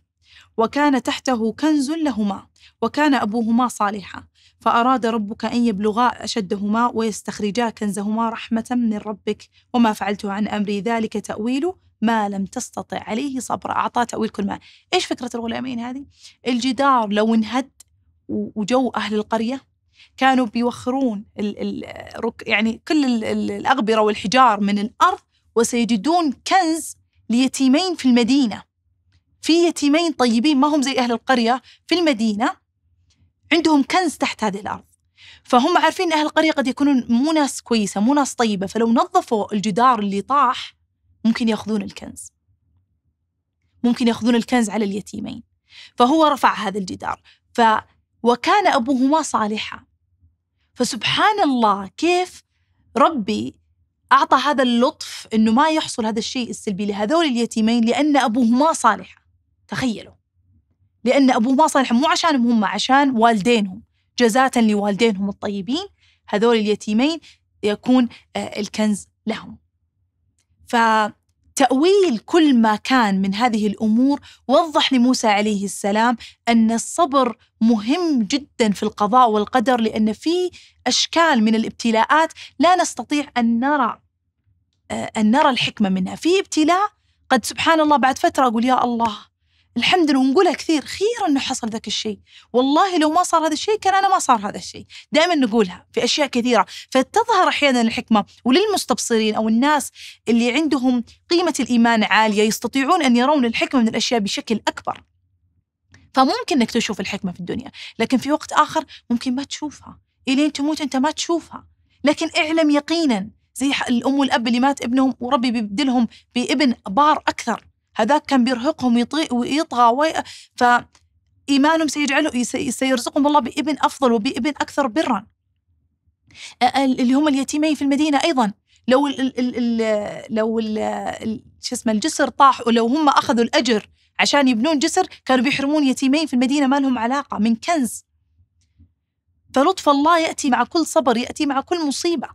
وكان تحته كنز لهما وكان ابوهما صالحا فاراد ربك ان يبلغا اشدهما ويستخرجا كنزهما رحمه من ربك وما فعلته عن امري ذلك تاويل ما لم تستطع عليه صبرا اعطاه تاويل كل ما ايش فكره الغلامين هذه الجدار لو انهد وجو اهل القريه كانوا بيوخرون الـ الـ يعني كل الأغبرة والحجار من الأرض وسيجدون كنز ليتيمين في المدينة في يتيمين طيبين ما هم زي أهل القرية في المدينة عندهم كنز تحت هذه الأرض فهم عارفين أهل القرية قد يكونون مو ناس كويسة مو ناس طيبة فلو نظفوا الجدار اللي طاح ممكن ياخذون الكنز ممكن ياخذون الكنز على اليتيمين فهو رفع هذا الجدار ف وكان أبوهما صالحا فسبحان الله كيف ربي أعطى هذا اللطف أنه ما يحصل هذا الشيء السلبي لهذول اليتيمين لأن أبوهما صالح تخيلوا لأن أبوهما صالح مو عشانهم هم عشان والدينهم جزاة لوالدينهم الطيبين هذول اليتيمين يكون آه، الكنز لهم ف تأويل كل ما كان من هذه الأمور وضح لموسى عليه السلام أن الصبر مهم جدا في القضاء والقدر لأن في أشكال من الابتلاءات لا نستطيع أن نرى آه، أن نرى الحكمة منها في ابتلاء قد سبحان الله بعد فترة أقول يا الله الحمد لله ونقولها كثير خير انه حصل ذاك الشيء والله لو ما صار هذا الشيء كان انا ما صار هذا الشيء دائما نقولها في اشياء كثيره فتظهر احيانا الحكمه وللمستبصرين او الناس اللي عندهم قيمه الايمان عاليه يستطيعون ان يرون الحكمه من الاشياء بشكل اكبر فممكن انك تشوف الحكمه في الدنيا لكن في وقت اخر ممكن ما تشوفها الين تموت انت ما تشوفها لكن اعلم يقينا زي الام والاب اللي مات ابنهم وربي بيبدلهم بابن بار اكثر هذاك كان بيرهقهم ويطغى وي... ف ايمانهم سيجعله سيرزقهم الله بابن افضل وبابن اكثر برا اللي هم اليتيمين في المدينه ايضا لو الـ الـ الـ لو شو اسمه الجسر طاح ولو هم اخذوا الاجر عشان يبنون جسر كانوا بيحرمون يتيمين في المدينه ما لهم علاقه من كنز فلطف الله ياتي مع كل صبر ياتي مع كل مصيبه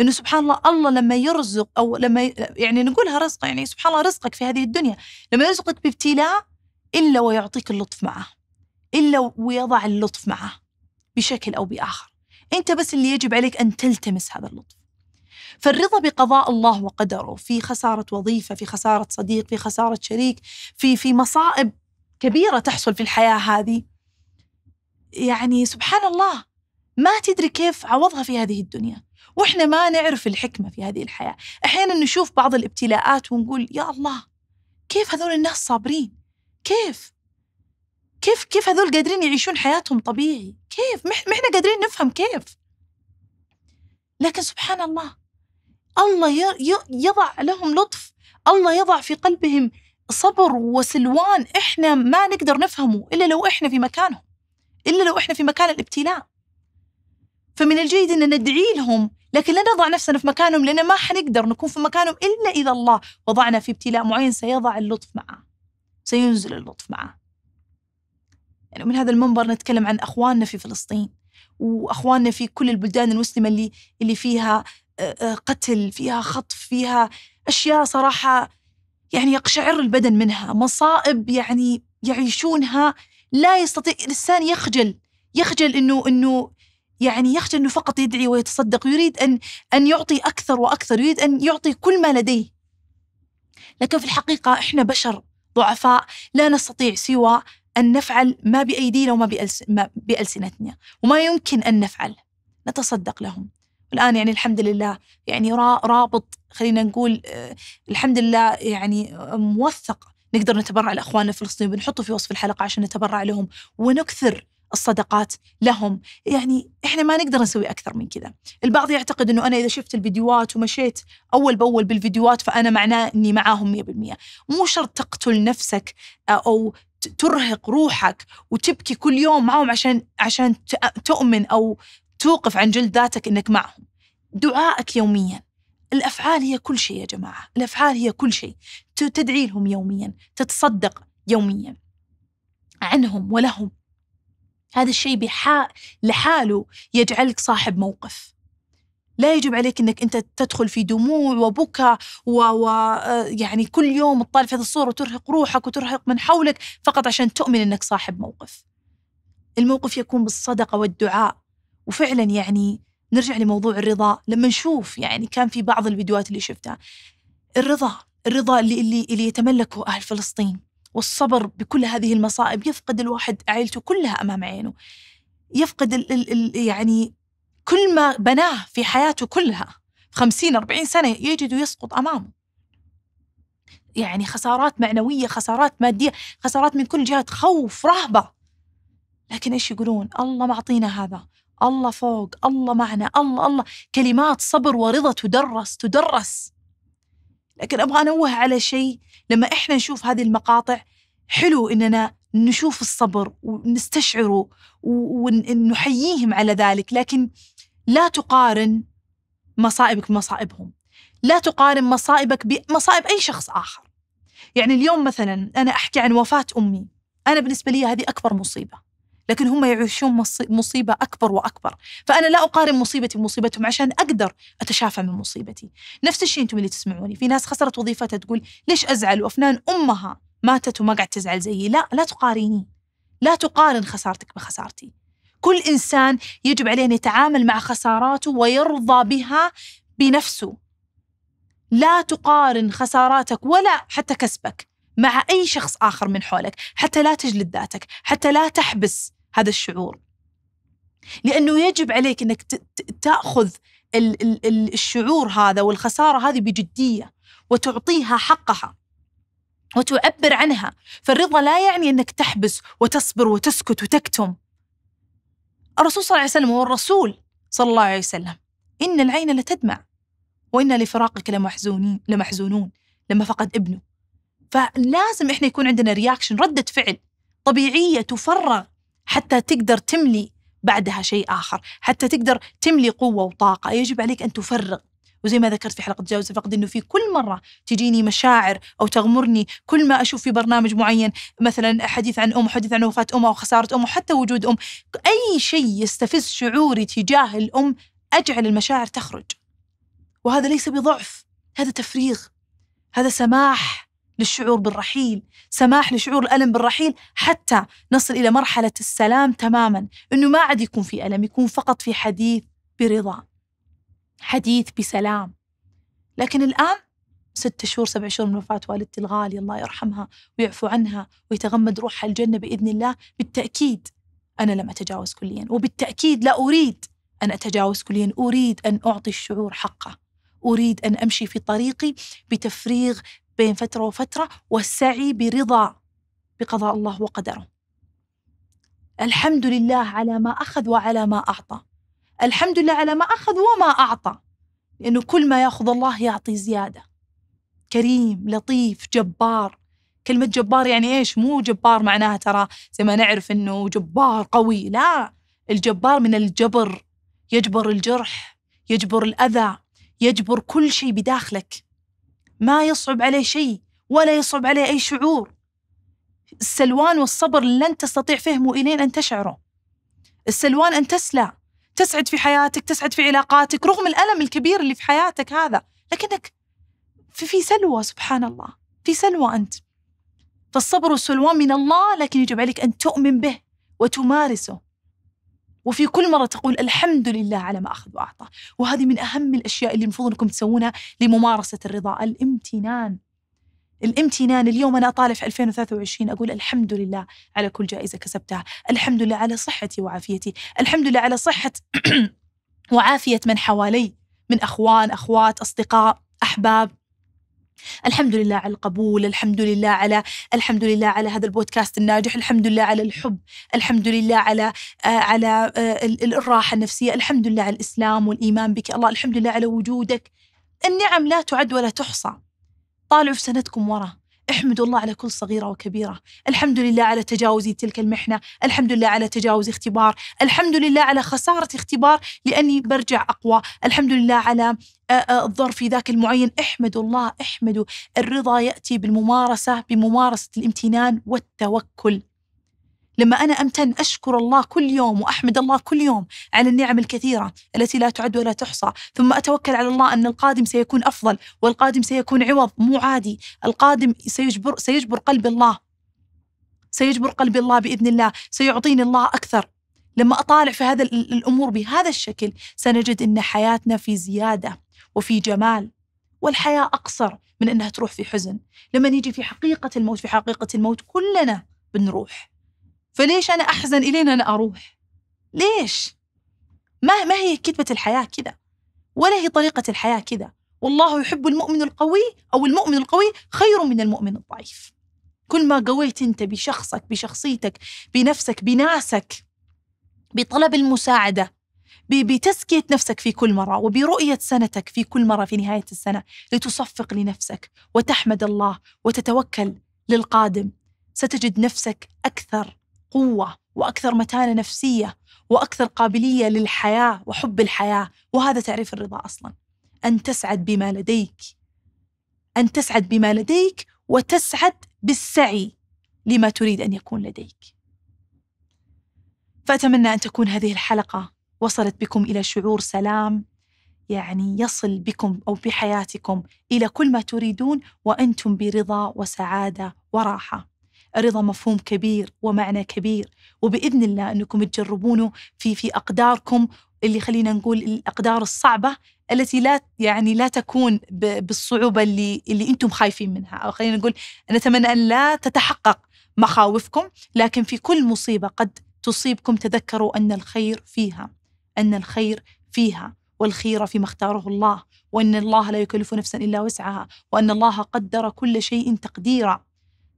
انه سبحان الله الله لما يرزق او لما يعني نقولها رزق يعني سبحان الله رزقك في هذه الدنيا لما يرزقك بابتلاء الا ويعطيك اللطف معه الا ويضع اللطف معه بشكل او باخر انت بس اللي يجب عليك ان تلتمس هذا اللطف فالرضا بقضاء الله وقدره في خساره وظيفه في خساره صديق في خساره شريك في في مصائب كبيره تحصل في الحياه هذه يعني سبحان الله ما تدري كيف عوضها في هذه الدنيا واحنا ما نعرف الحكمه في هذه الحياه، احيانا نشوف بعض الابتلاءات ونقول يا الله كيف هذول الناس صابرين؟ كيف؟ كيف كيف هذول قادرين يعيشون حياتهم طبيعي؟ كيف؟ ما احنا قادرين نفهم كيف؟ لكن سبحان الله الله يضع لهم لطف، الله يضع في قلبهم صبر وسلوان احنا ما نقدر نفهمه الا لو احنا في مكانهم. الا لو احنا في مكان الابتلاء. فمن الجيد ان ندعي لهم لكن لا نضع نفسنا في مكانهم لأن ما حنقدر نكون في مكانهم إلا إذا الله وضعنا في ابتلاء معين سيضع اللطف معه سينزل اللطف معه يعني من هذا المنبر نتكلم عن أخواننا في فلسطين وأخواننا في كل البلدان المسلمة اللي, اللي فيها آه، آه، قتل فيها خطف فيها أشياء صراحة يعني يقشعر البدن منها مصائب يعني يعيشونها لا يستطيع الإنسان يخجل يخجل انه انه يعني يخشى أنه فقط يدعي ويتصدق يريد أن, أن يعطي أكثر وأكثر يريد أن يعطي كل ما لديه لكن في الحقيقة إحنا بشر ضعفاء لا نستطيع سوى أن نفعل ما بأيدينا وما بألسنتنا وما يمكن أن نفعل نتصدق لهم الآن يعني الحمد لله يعني رابط خلينا نقول آه، الحمد لله يعني آه، موثق نقدر نتبرع لأخواننا الفلسطينيين بنحطه في وصف الحلقة عشان نتبرع لهم ونكثر الصدقات لهم يعني احنا ما نقدر نسوي اكثر من كذا البعض يعتقد انه انا اذا شفت الفيديوهات ومشيت اول باول بالفيديوهات فانا معناه اني معاهم 100% مو شرط تقتل نفسك آه، او ترهق روحك وتبكي كل يوم معهم عشان عشان تؤمن او توقف عن جلد ذاتك انك معهم دعائك يوميا الافعال هي كل شيء يا جماعه الافعال هي كل شيء تدعي لهم يوميا تتصدق يوميا عنهم ولهم هذا الشيء بحا... لحاله يجعلك صاحب موقف لا يجب عليك انك انت تدخل في دموع وبكى و... و... آه، يعني كل يوم تطالع في هذه الصوره وترهق روحك وترهق من حولك فقط عشان تؤمن انك صاحب موقف. الموقف يكون بالصدقه والدعاء وفعلا يعني نرجع لموضوع الرضا لما نشوف يعني كان في بعض الفيديوهات اللي شفتها الرضا الرضا اللي اللي, اللي يتملكه اهل فلسطين والصبر بكل هذه المصائب يفقد الواحد عائلته كلها امام عينه يفقد ال ال الـ يعني كل ما بناه في حياته كلها خمسين 50 40 سنه يجد يسقط امامه يعني خسارات معنويه خسارات ماديه خسارات من كل جهه خوف رهبه لكن ايش يقولون الله معطينا هذا الله فوق الله معنا الله الله كلمات صبر ورضا تدرس تدرس لكن ابغى انوه على شيء لما احنا نشوف هذه المقاطع حلو اننا نشوف الصبر ونستشعره ونحييهم على ذلك لكن لا تقارن مصائبك بمصائبهم لا تقارن مصائبك بمصائب اي شخص اخر يعني اليوم مثلا انا احكي عن وفاه امي انا بالنسبه لي هذه اكبر مصيبه لكن هم يعيشون مصيبة أكبر وأكبر فأنا لا أقارن مصيبتي بمصيبتهم عشان أقدر أتشافى من مصيبتي نفس الشيء أنتم اللي تسمعوني في ناس خسرت وظيفتها تقول ليش أزعل وأفنان أمها ماتت وما قعدت تزعل زيي لا لا تقارني لا تقارن خسارتك بخسارتي كل إنسان يجب عليه أن يتعامل مع خساراته ويرضى بها بنفسه لا تقارن خساراتك ولا حتى كسبك مع أي شخص آخر من حولك حتى لا تجلد ذاتك حتى لا تحبس هذا الشعور لأنه يجب عليك أنك تأخذ الشعور هذا والخسارة هذه بجدية وتعطيها حقها وتعبر عنها فالرضا لا يعني أنك تحبس وتصبر وتسكت وتكتم الرسول صلى الله عليه وسلم والرسول صلى الله عليه وسلم إن العين لتدمع وإنا لفراقك لمحزونين لمحزونون لما فقد ابنه فلازم احنا يكون عندنا رياكشن ردة فعل طبيعية تفرغ حتى تقدر تملي بعدها شيء آخر حتى تقدر تملي قوة وطاقة يجب عليك أن تفرغ وزي ما ذكرت في حلقة تجاوز الفقد أنه في كل مرة تجيني مشاعر أو تغمرني كل ما أشوف في برنامج معين مثلا حديث عن أم حديث عن وفاة أم أو خسارة أم حتى وجود أم أي شيء يستفز شعوري تجاه الأم أجعل المشاعر تخرج وهذا ليس بضعف هذا تفريغ هذا سماح للشعور بالرحيل سماح لشعور الألم بالرحيل حتى نصل إلى مرحلة السلام تماما أنه ما عاد يكون في ألم يكون فقط في حديث برضا حديث بسلام لكن الآن ست شهور سبع شهور من وفاة والدتي الغالية الله يرحمها ويعفو عنها ويتغمد روحها الجنة بإذن الله بالتأكيد أنا لم أتجاوز كليا وبالتأكيد لا أريد أن أتجاوز كليا أريد أن أعطي الشعور حقه أريد أن أمشي في طريقي بتفريغ بين فترة وفترة والسعي برضا بقضاء الله وقدره الحمد لله على ما أخذ وعلى ما أعطى الحمد لله على ما أخذ وما أعطى لأنه كل ما يأخذ الله يعطي زيادة كريم لطيف جبار كلمة جبار يعني إيش مو جبار معناها ترى زي ما نعرف أنه جبار قوي لا الجبار من الجبر يجبر الجرح يجبر الأذى يجبر كل شيء بداخلك ما يصعب عليه شيء ولا يصعب عليه أي شعور السلوان والصبر لن تستطيع فهمه إلين أن تشعره السلوان أن تسلى تسعد في حياتك تسعد في علاقاتك رغم الألم الكبير اللي في حياتك هذا لكنك في, في سلوى سبحان الله في سلوى أنت فالصبر والسلوان من الله لكن يجب عليك أن تؤمن به وتمارسه وفي كل مرة تقول الحمد لله على ما أخذ وأعطى وهذه من أهم الأشياء اللي المفروض أنكم تسوونها لممارسة الرضا الامتنان الامتنان اليوم أنا أطالع في 2023 أقول الحمد لله على كل جائزة كسبتها الحمد لله على صحتي وعافيتي الحمد لله على صحة وعافية من حوالي من أخوان أخوات أصدقاء أحباب الحمد لله على القبول الحمد لله على الحمد لله على هذا البودكاست الناجح الحمد لله على الحب الحمد لله على آه، على آه، الراحه النفسيه الحمد لله على الاسلام والايمان بك الله الحمد لله على وجودك النعم لا تعد ولا تحصى طالعوا في سنتكم ورا احمد الله على كل صغيرة وكبيرة الحمد لله على تجاوزي تلك المحنة الحمد لله على تجاوز اختبار الحمد لله على خسارة اختبار لأني برجع أقوى الحمد لله على آه، آه، الظرف ذاك المعين احمدوا الله احمدوا الرضا يأتي بالممارسة بممارسة الامتنان والتوكل لما أنا أمتن أشكر الله كل يوم وأحمد الله كل يوم على النعم الكثيرة التي لا تعد ولا تحصى ثم أتوكل على الله أن القادم سيكون أفضل والقادم سيكون عوض مو عادي القادم سيجبر, سيجبر قلب الله سيجبر قلب الله بإذن الله سيعطيني الله أكثر لما أطالع في هذا الأمور بهذا الشكل سنجد أن حياتنا في زيادة وفي جمال والحياة أقصر من أنها تروح في حزن لما نيجي في حقيقة الموت في حقيقة الموت كلنا بنروح فليش أنا أحزن إلين أنا أروح ليش ما, ما هي كتبة الحياة كذا ولا هي طريقة الحياة كذا والله يحب المؤمن القوي أو المؤمن القوي خير من المؤمن الضعيف كل ما قويت أنت بشخصك بشخصيتك بنفسك بناسك بطلب المساعدة بتزكية نفسك في كل مرة وبرؤية سنتك في كل مرة في نهاية السنة لتصفق لنفسك وتحمد الله وتتوكل للقادم ستجد نفسك أكثر قوه واكثر متانه نفسيه واكثر قابليه للحياه وحب الحياه وهذا تعريف الرضا اصلا ان تسعد بما لديك ان تسعد بما لديك وتسعد بالسعي لما تريد ان يكون لديك فاتمنى ان تكون هذه الحلقه وصلت بكم الى شعور سلام يعني يصل بكم او بحياتكم الى كل ما تريدون وانتم برضا وسعاده وراحه الرضا مفهوم كبير ومعنى كبير وباذن الله انكم تجربونه في في اقداركم اللي خلينا نقول الاقدار الصعبه التي لا يعني لا تكون بالصعوبه اللي اللي انتم خايفين منها او خلينا نقول نتمنى ان لا تتحقق مخاوفكم لكن في كل مصيبه قد تصيبكم تذكروا ان الخير فيها ان الخير فيها والخيره فيما اختاره الله وان الله لا يكلف نفسا الا وسعها وان الله قدر كل شيء تقديرا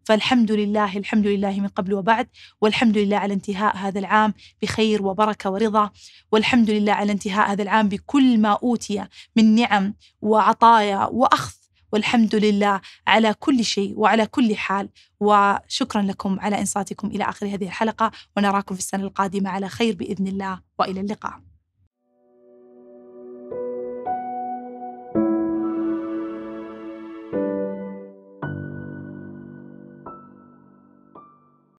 فالحمد لله الحمد لله من قبل وبعد والحمد لله على انتهاء هذا العام بخير وبركه ورضا والحمد لله على انتهاء هذا العام بكل ما اوتي من نعم وعطايا واخذ والحمد لله على كل شيء وعلى كل حال وشكرا لكم على انصاتكم الى اخر هذه الحلقه ونراكم في السنه القادمه على خير باذن الله والى اللقاء